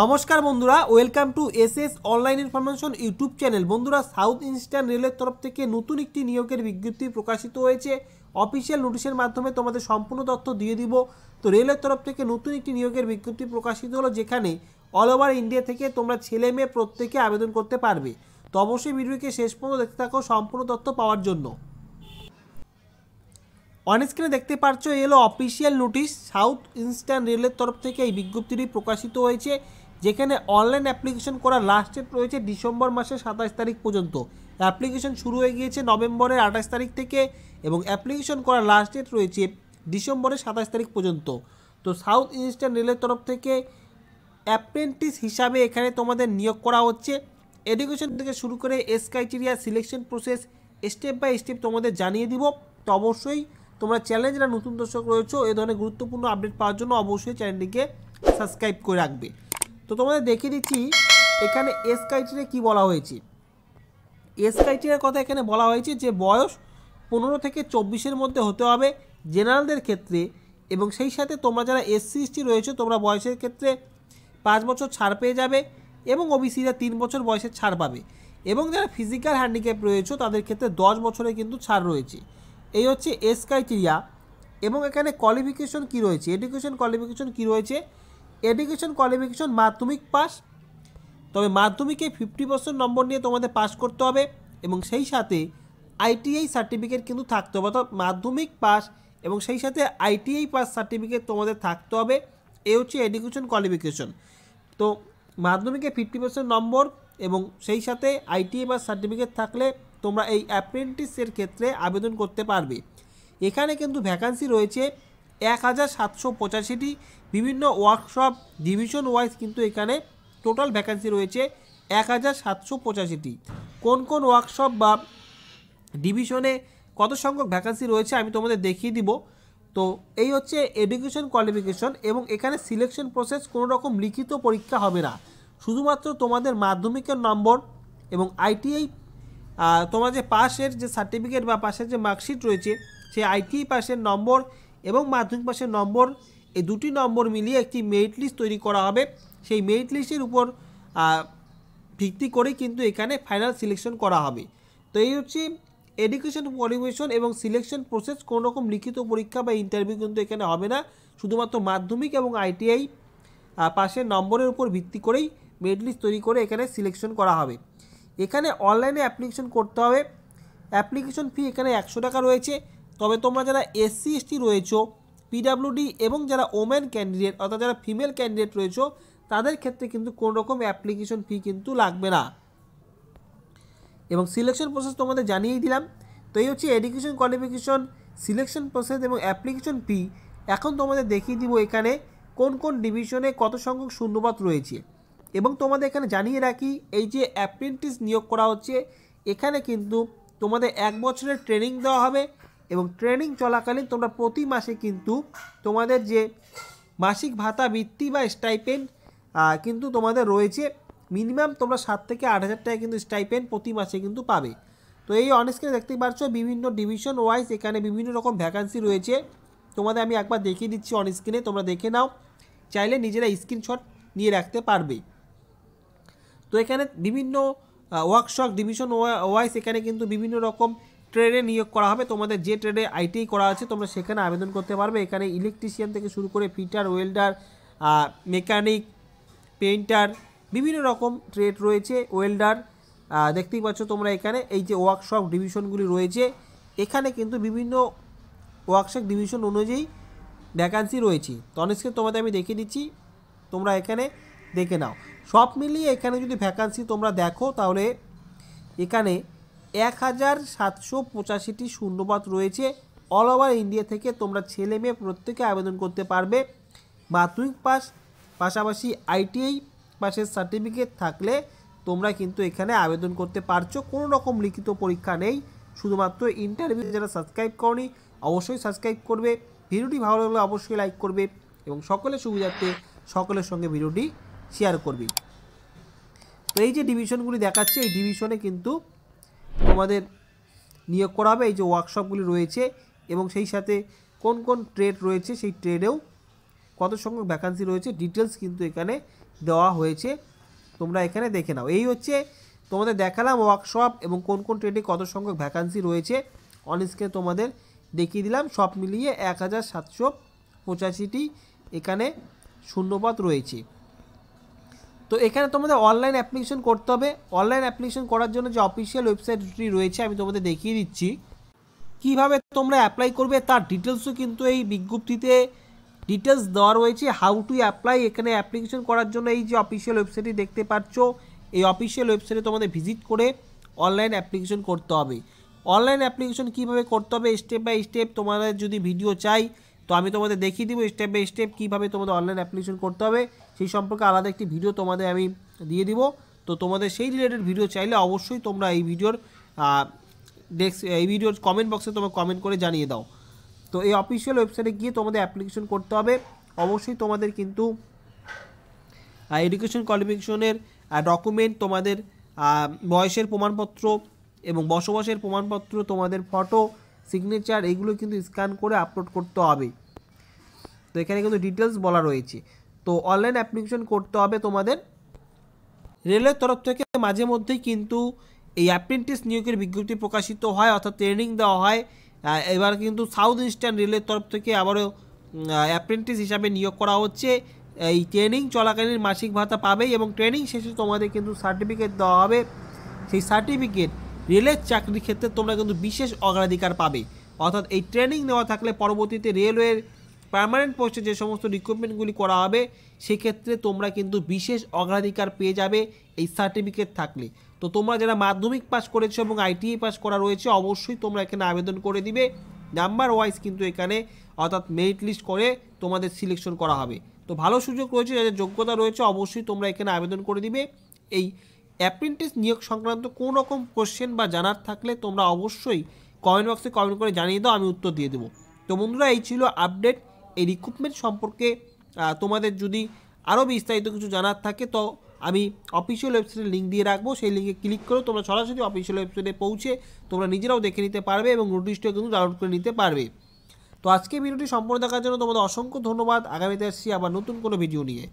নমস্কার বন্ধুরা welcome to S S online information YouTube channel বন্ধুরা সাউথ ইস্টার্ন রেলের তরফ থেকে নতুন একটি নিয়োগের বিজ্ঞপ্তি প্রকাশিত হয়েছে অফিসিয়াল নোটিশের মাধ্যমে তোমাদের সম্পূর্ণ তথ্য দিয়ে দিব তো রেলের তরফ থেকে নতুন একটি নিয়োগের বিজ্ঞপ্তি প্রকাশিত হলো যেখানে অল ওভার ইন্ডিয়া থেকে তোমরা ছেলে মেয়ে প্রত্যেকে আবেদন করতে পারবে তো অবশ্যই ভিডিওকে শেষ পর্যন্ত দেখতে থাকো সম্পূর্ণ তথ্য পাওয়ার জন্য অন স্ক্রিনে দেখতে পাচ্ছ এলো অফিসিয়াল নোটিশ সাউথ ইস্টার্ন রেলের তরফ থেকে এই বিজ্ঞপ্তিটি প্রকাশিত হয়েছে যেখানে অনলাইন অ্যাপ্লিকেশন করার লাস্ট ডেট রয়েছে ডিসেম্বর মাসের সাতাশ তারিখ পর্যন্ত অ্যাপ্লিকেশন শুরু হয়ে গিয়েছে নভেম্বরের আঠাশ তারিখ থেকে এবং অ্যাপ্লিকেশন করার লাস্ট ডেট রয়েছে ডিসেম্বরের সাতাশ তারিখ পর্যন্ত তো সাউথ ইস্টার্ন রেলের তরফ থেকে অ্যাপ্রেন্টিস হিসাবে এখানে তোমাদের নিয়োগ করা হচ্ছে এডুকেশন থেকে শুরু করে এস criteria selection process step by step তোমাদের জানিয়ে দিব তো অবশ্যই তোমরা চ্যানেলে যারা নতুন দর্শক রয়েছে এ ধরনের গুরুত্বপূর্ণ আপডেট পাওয়ার জন্য অবশ্যই চ্যানেলটিকে সাবস্ক্রাইব করে রাখবে তো তোমাদের দেখিয়ে দিচ্ছি এখানে এস ক্রাইটেরিয়া কী বলা হয়েছে এস ক্রাইটেরিয়ার কথা এখানে বলা হয়েছে যে বয়স পনেরো থেকে চব্বিশের মধ্যে হতে হবে জেনারেলদের ক্ষেত্রে এবং সেই সাথে তোমরা যারা এসসি রয়েছে তোমরা বয়সের ক্ষেত্রে পাঁচ বছর ছাড় পেয়ে যাবে এবং ওবিসিরা তিন বছর বয়সের ছাড় পাবে এবং যারা ফিজিক্যাল হ্যান্ডিক্যাপ রয়েছে তাদের ক্ষেত্রে দশ বছরে কিন্তু ছাড় রয়েছে এই হচ্ছে এস ক্রাইটেরিয়া এবং এখানে কোয়ালিফিকেশন কি রয়েছে এডুকেশন কোয়ালিফিকেশন কি রয়েছে এডুকেশন কোয়ালিফিকেশন মাধ্যমিক পাস তবে মাধ্যমিকে ফিফটি পার্সেন্ট নম্বর নিয়ে তোমাদের পাস করতে হবে এবং সেই সাথে আইটিআই সার্টিফিকেট কিন্তু থাকতে হবে অর্থাৎ মাধ্যমিক পাস এবং সেই সাথে আইটিআই পাস সার্টিফিকেট তোমাদের থাকতে হবে এ হচ্ছে এডুকেশন কোয়ালিফিকেশন তো মাধ্যমিকে ফিফটি পার্সেন্ট নম্বর এবং সেই সাথে আইটিআই পাস সার্টিফিকেট থাকলে তোমরা এই অ্যাপ্রেন্টিসের ক্ষেত্রে আবেদন করতে পারবে এখানে কিন্তু ভ্যাকান্সি রয়েছে এক হাজার সাতশো পঁচাশিটি বিভিন্ন ওয়ার্কশপ ডিভিশন ওয়াইজ কিন্তু এখানে টোটাল ভ্যাকান্সি রয়েছে এক হাজার সাতশো পঁচাশিটি কোন কোন ওয়ার্কশপ বা ডিভিশনে কত সংখ্যক ভ্যাকান্সি রয়েছে আমি তোমাদের দেখিয়ে দিব তো এই হচ্ছে এডুকেশন কোয়ালিফিকেশন এবং এখানে সিলেকশন প্রসেস কোনো রকম লিখিত পরীক্ষা হবে না শুধুমাত্র তোমাদের মাধ্যমিকের নম্বর এবং আইটিআই তোমার যে পাশের যে সার্টিফিকেট বা পাশের যে মার্কশিট রয়েছে সেই আইটি পাশের নম্বর এবং মাধ্যমিক পাশের নম্বর এই দুটি নম্বর মিলিয়ে একটি মেরিট লিস্ট তৈরি করা হবে সেই মেরিট লিস্টের উপর ভিত্তি করে কিন্তু এখানে ফাইনাল সিলেকশন করা হবে তো এই হচ্ছে এডুকেশন পরিবেশন এবং সিলেকশন প্রসেস কোনো রকম লিখিত পরীক্ষা বা ইন্টারভিউ কিন্তু এখানে হবে না শুধুমাত্র মাধ্যমিক এবং আইটিআই পাশের নম্বরের উপর ভিত্তি করেই মেরিট লিস্ট তৈরি করে এখানে সিলেকশন করা হবে এখানে অনলাইনে অ্যাপ্লিকেশন করতে হবে অ্যাপ্লিকেশন ফি এখানে একশো টাকা রয়েছে তবে তোমরা যারা এসসি এসটি রয়েছো পিডাব্লিউডি এবং যারা ওমেন ক্যান্ডিডেট অর্থাৎ যারা ফিমেল ক্যান্ডিডেট রয়েছো তাদের ক্ষেত্রে কিন্তু কোনো রকম অ্যাপ্লিকেশন ফি কিন্তু লাগবে না এবং সিলেকশন প্রসেস তোমাদের জানিয়েই দিলাম তো এই হচ্ছে এডুকেশন কোয়ালিফিকেশন সিলেকশন প্রসেস এবং অ্যাপ্লিকেশন ফি এখন তোমাদের দেখিয়ে দিব এখানে কোন কোন ডিভিশনে কত সংখ্যক শূন্যপাত রয়েছে এবং তোমাদের এখানে জানিয়ে রাখি এই যে অ্যাপ্রেন্টিস নিয়োগ করা হচ্ছে এখানে কিন্তু তোমাদের এক বছরের ট্রেনিং দেওয়া হবে এবং ট্রেনিং চলাকালীন তোমরা প্রতি মাসে কিন্তু তোমাদের যে মাসিক ভাতা বৃত্তি বা স্টাইপেন্ড কিন্তু তোমাদের রয়েছে মিনিমাম তোমরা সাত থেকে আট হাজার টাকা কিন্তু স্টাইপেন্ড প্রতি মাসে কিন্তু পাবে তো এই অনেস্ক্রিনে দেখতে পাচ্ছ বিভিন্ন ডিভিশন ওয়াইজ এখানে বিভিন্ন রকম ভ্যাকান্সি রয়েছে তোমাদের আমি একবার দেখিয়ে দিচ্ছি অনস্ক্রিনে তোমরা দেখে নাও চাইলে নিজেরা স্ক্রিনশট নিয়ে রাখতে পারবে তো এখানে বিভিন্ন ওয়ার্কশপ ডিভিশন ওয়াইজ এখানে কিন্তু বিভিন্ন রকম ট্রেডে নিয়োগ করা হবে তোমাদের যে ট্রেডে আইটিআই করা আছে তোমরা সেখানে আবেদন করতে পারবে এখানে ইলেকট্রিশিয়ান থেকে শুরু করে ফিটার ওয়েল্ডার মেকানিক পেন্টার বিভিন্ন রকম ট্রেড রয়েছে ওয়েল্ডার দেখতেই পাচ্ছ তোমরা এখানে এই যে ওয়ার্কশপ ডিভিশনগুলি রয়েছে এখানে কিন্তু বিভিন্ন ওয়ার্কশপ ডিভিশন অনুযায়ী ভ্যাকান্সি রয়েছে তো তোমাদের আমি দেখে দিচ্ছি তোমরা এখানে দেখে নাও সব মিলিয়ে এখানে যদি ভ্যাকান্সি তোমরা দেখো তাহলে এখানে এক হাজার সাতশো পঁচাশিটি শূন্যপাত রয়েছে অল ওভার ইন্ডিয়া থেকে তোমরা ছেলে মেয়ে প্রত্যেকে আবেদন করতে পারবে মাধ্যমিক পাস পাশাপাশি আইটিআই পাশের সার্টিফিকেট থাকলে তোমরা কিন্তু এখানে আবেদন করতে পারছো কোনো রকম লিখিত পরীক্ষা নেই শুধুমাত্র ইন্টারভিউ যারা সাবস্ক্রাইব করনি অবশ্যই সাবস্ক্রাইব করবে ভিডিওটি ভালো লাগলে অবশ্যই লাইক করবে এবং সকলের সুবিধার্থে সকলের সঙ্গে ভিডিওটি শেয়ার করবি তো এই যে ডিভিশনগুলি দেখাচ্ছে এই ডিভিশনে কিন্তু তোমাদের নিয়োগ করা হবে এই যে ওয়ার্কশপগুলি রয়েছে এবং সেই সাথে কোন কোন ট্রেড রয়েছে সেই ট্রেডেও কত সংখ্যক ভ্যাকান্সি রয়েছে ডিটেলস কিন্তু এখানে দেওয়া হয়েছে তোমরা এখানে দেখে নাও এই হচ্ছে তোমাদের দেখালাম ওয়ার্কশপ এবং কোন কোন ট্রেডে কত সংখ্যক ভ্যাকান্সি রয়েছে অনেস্কে তোমাদের দেখিয়ে দিলাম সব মিলিয়ে এক হাজার সাতশো পঁচাশিটি এখানে শূন্যপদ রয়েছে তো এখানে তোমাদের অনলাইন অ্যাপ্লিকেশন করতে হবে অনলাইন অ্যাপ্লিকেশন করার জন্য যে অফিসিয়াল ওয়েবসাইটটি রয়েছে আমি তোমাদের দেখিয়ে দিচ্ছি কিভাবে তোমরা অ্যাপ্লাই করবে তার ডিটেলসও কিন্তু এই বিজ্ঞপ্তিতে ডিটেলস দেওয়া রয়েছে হাউ টু অ্যাপ্লাই এখানে অ্যাপ্লিকেশন করার জন্য এই যে অফিসিয়াল ওয়েবসাইটটি দেখতে পাচ্ছ এই অফিসিয়াল ওয়েবসাইটে তোমাদের ভিজিট করে অনলাইন অ্যাপ্লিকেশন করতে হবে অনলাইন অ্যাপ্লিকেশন কিভাবে করতে হবে স্টেপ বাই স্টেপ তোমাদের যদি ভিডিও চাই তো আমি তোমাদের দেখিয়ে দিব স্টেপ বাই স্টেপ কীভাবে তোমাদের অনলাইন অ্যাপ্লিকেশন করতে হবে সেই সম্পর্কে আলাদা একটি ভিডিও তোমাদের আমি দিয়ে দিব তো তোমাদের সেই রিলেটেড ভিডিও চাইলে অবশ্যই তোমরা এই ভিডিওর ডেস্ক এই ভিডিওর কমেন্ট বক্সে তোমরা কমেন্ট করে জানিয়ে দাও তো এই অফিসিয়াল ওয়েবসাইটে গিয়ে তোমাদের অ্যাপ্লিকেশন করতে হবে অবশ্যই তোমাদের কিন্তু এডুকেশন কোয়ালিফিকেশনের ডকুমেন্ট তোমাদের বয়সের প্রমাণপত্র এবং বসবাসের প্রমাণপত্র তোমাদের ফটো সিগনেচার এগুলো কিন্তু স্ক্যান করে আপলোড করতে হবে তো এখানে কিন্তু ডিটেলস বলা রয়েছে তো অনলাইন অ্যাপ্লিকেশন করতে হবে তোমাদের রেলের তরফ থেকে মাঝে মধ্যেই কিন্তু এই অ্যাপ্রেন্টিস নিয়োগের বিজ্ঞপ্তি প্রকাশিত হয় অর্থাৎ ট্রেনিং দেওয়া হয় এবার কিন্তু সাউথ ইস্টার্ন রেলের তরফ থেকে আবারও অ্যাপ্রেন্টিস হিসাবে নিয়োগ করা হচ্ছে এই ট্রেনিং চলাকালীন মাসিক ভাতা পাবেই এবং ট্রেনিং শেষে তোমাদের কিন্তু সার্টিফিকেট দেওয়া হবে সেই সার্টিফিকেট রেলের চাকরির ক্ষেত্রে তোমরা কিন্তু বিশেষ অগ্রাধিকার পাবে অর্থাৎ এই ট্রেনিং নেওয়া থাকলে পরবর্তীতে রেলওয়ের পার্মানেন্ট পোস্টে যে সমস্ত রিক্রুটমেন্টগুলি করা হবে সেক্ষেত্রে তোমরা কিন্তু বিশেষ অগ্রাধিকার পেয়ে যাবে এই সার্টিফিকেট থাকলে তো তোমরা যারা মাধ্যমিক পাস করেছো এবং আইটিআই পাস e করা রয়েছে অবশ্যই তোমরা এখানে আবেদন করে দিবে নাম্বার ওয়াইজ কিন্তু এখানে অর্থাৎ মেরিট লিস্ট করে তোমাদের সিলেকশন করা হবে তো ভালো সুযোগ রয়েছে যাদের যোগ্যতা রয়েছে অবশ্যই তোমরা এখানে আবেদন করে দিবে এই অ্যাপ্রেন্টিস নিয়োগ সংক্রান্ত কোন রকম কোশ্চেন বা জানার থাকলে তোমরা অবশ্যই কমেন্ট বক্সে কমেন্ট করে জানিয়ে দাও আমি উত্তর দিয়ে দেবো তো বন্ধুরা এই ছিল আপডেট এই রিক্রুটমেন্ট সম্পর্কে তোমাদের যদি আরও বিস্তারিত কিছু জানার থাকে তো আমি অফিসিয়াল ওয়েবসাইটে লিঙ্ক দিয়ে রাখবো সেই লিঙ্কে ক্লিক করো তোমরা সরাসরি অফিসিয়াল ওয়েবসাইটে পৌঁছে তোমরা নিজেরাও দেখে নিতে পারবে এবং নোটিশটাও কিন্তু ডাউনলোড করে নিতে পারবে তো আজকে ভিডিওটি সম্পূর্ণ দেখার জন্য তোমাদের অসংখ্য ধন্যবাদ আগামীতে আসছি আবার নতুন কোনো ভিডিও নিয়ে